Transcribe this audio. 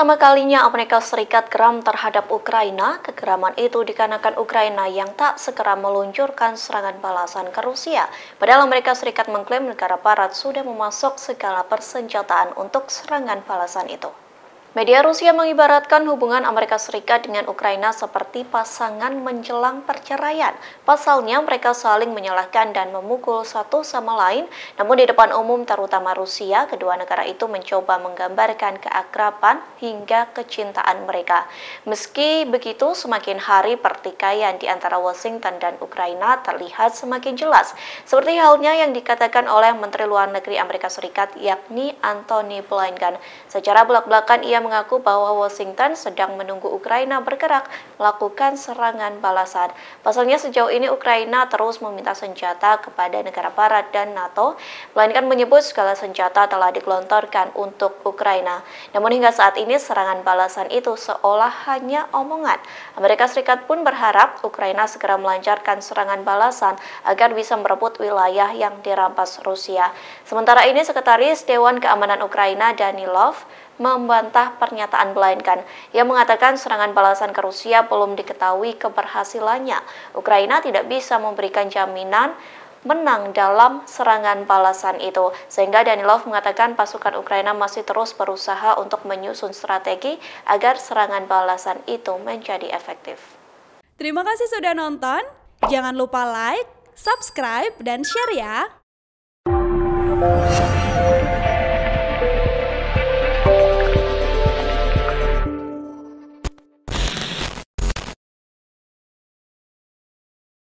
pertama kalinya Amerika Serikat geram terhadap Ukraina, kegeraman itu dikarenakan Ukraina yang tak segera meluncurkan serangan balasan ke Rusia. Padahal Amerika Serikat mengklaim negara barat sudah memasok segala persenjataan untuk serangan balasan itu. Media Rusia mengibaratkan hubungan Amerika Serikat dengan Ukraina seperti pasangan menjelang perceraian. Pasalnya mereka saling menyalahkan dan memukul satu sama lain, namun di depan umum terutama Rusia, kedua negara itu mencoba menggambarkan keakraban hingga kecintaan mereka. Meski begitu, semakin hari pertikaian di antara Washington dan Ukraina terlihat semakin jelas, seperti halnya yang dikatakan oleh Menteri Luar Negeri Amerika Serikat yakni Anthony Blinken. Secara belak-belakan ia mengaku bahwa Washington sedang menunggu Ukraina bergerak melakukan serangan balasan. Pasalnya sejauh ini Ukraina terus meminta senjata kepada negara barat dan NATO, melainkan menyebut segala senjata telah dikelontorkan untuk Ukraina. Namun hingga saat ini serangan balasan itu seolah hanya omongan. Amerika Serikat pun berharap Ukraina segera melancarkan serangan balasan agar bisa merebut wilayah yang dirampas Rusia. Sementara ini Sekretaris Dewan Keamanan Ukraina Danilov membantah pernyataan melainkan ia mengatakan serangan balasan ke Rusia belum diketahui keberhasilannya. Ukraina tidak bisa memberikan jaminan menang dalam serangan balasan itu. Sehingga Danilov mengatakan pasukan Ukraina masih terus berusaha untuk menyusun strategi agar serangan balasan itu menjadi efektif. Terima kasih sudah nonton. Jangan lupa like, subscribe, dan share ya.